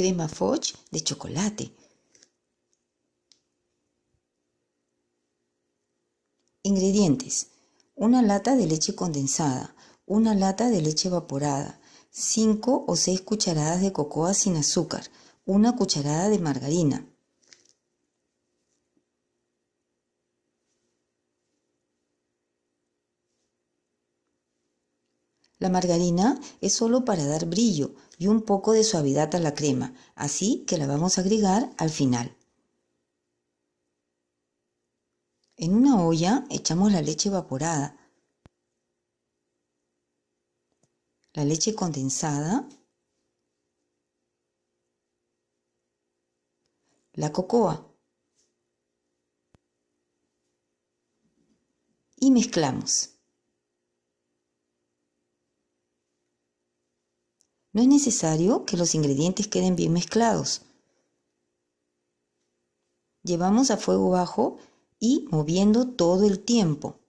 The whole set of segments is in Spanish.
crema Foch de chocolate. Ingredientes. Una lata de leche condensada, una lata de leche evaporada, 5 o 6 cucharadas de cocoa sin azúcar, una cucharada de margarina, La margarina es solo para dar brillo y un poco de suavidad a la crema, así que la vamos a agregar al final. En una olla echamos la leche evaporada, la leche condensada, la cocoa y mezclamos. No es necesario que los ingredientes queden bien mezclados. Llevamos a fuego bajo y moviendo todo el tiempo.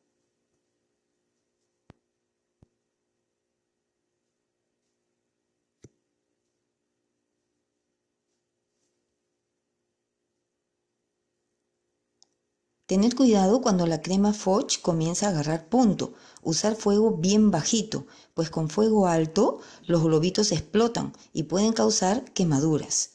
Tener cuidado cuando la crema Foch comienza a agarrar punto. Usar fuego bien bajito, pues con fuego alto los globitos explotan y pueden causar quemaduras.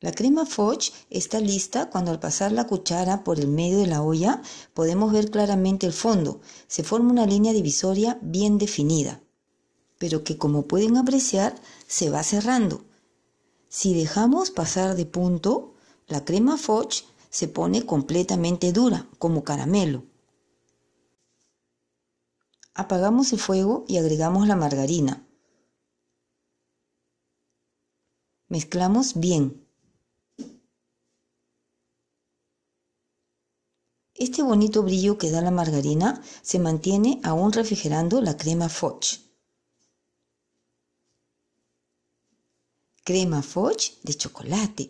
La crema Foch está lista cuando al pasar la cuchara por el medio de la olla podemos ver claramente el fondo. Se forma una línea divisoria bien definida pero que como pueden apreciar se va cerrando. Si dejamos pasar de punto, la crema Foch se pone completamente dura, como caramelo. Apagamos el fuego y agregamos la margarina. Mezclamos bien. Este bonito brillo que da la margarina se mantiene aún refrigerando la crema Foch. crema foch de chocolate,